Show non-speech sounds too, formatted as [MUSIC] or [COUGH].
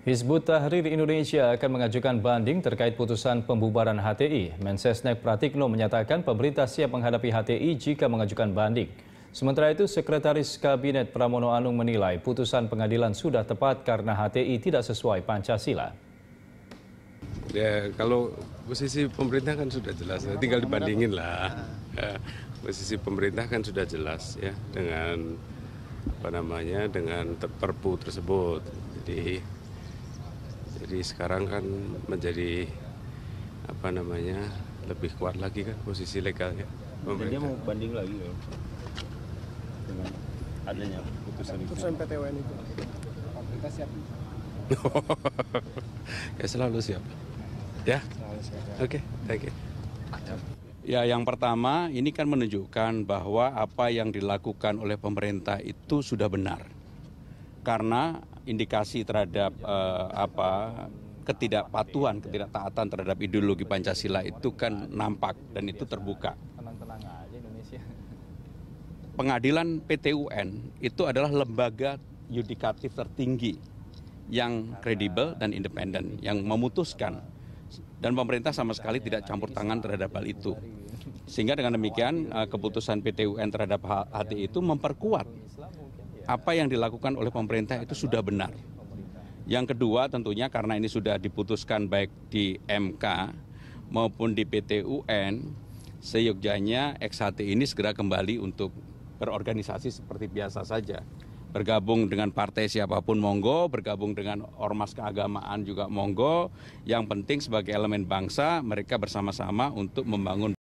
Hizbut Tahrir Indonesia akan mengajukan banding terkait putusan pembubaran HTI. Mensesnek Pratikno menyatakan pemerintah siap menghadapi HTI jika mengajukan banding. Sementara itu, Sekretaris Kabinet Pramono Anung menilai putusan pengadilan sudah tepat karena HTI tidak sesuai Pancasila. Ya, kalau posisi pemerintah kan sudah jelas, ya, tinggal dibandingin lah. Ya, posisi pemerintah kan sudah jelas ya dengan apa namanya dengan perpu tersebut. Jadi jadi sekarang kan menjadi apa namanya lebih kuat lagi kan posisi legalnya. Jadi mau banding lagi ya dengan adanya putusan itu. Putusan PTWN itu. Kita [LAUGHS] ya, siap. ya selalu siap. Ya. Oke, okay, thank you. Ya, yang pertama ini kan menunjukkan bahwa apa yang dilakukan oleh pemerintah itu sudah benar karena indikasi terhadap eh, apa ketidakpatuhan, ketidaktaatan terhadap ideologi Pancasila itu kan nampak dan itu terbuka. Pengadilan PTUN itu adalah lembaga yudikatif tertinggi yang kredibel dan independen yang memutuskan dan pemerintah sama sekali tidak campur tangan terhadap hal itu. Sehingga dengan demikian eh, keputusan PTUN terhadap HTI itu memperkuat apa yang dilakukan oleh pemerintah itu sudah benar. Yang kedua tentunya karena ini sudah diputuskan baik di MK maupun di PT UN, seyogjanya XHT ini segera kembali untuk berorganisasi seperti biasa saja. Bergabung dengan partai siapapun monggo, bergabung dengan ormas keagamaan juga monggo. Yang penting sebagai elemen bangsa mereka bersama-sama untuk membangun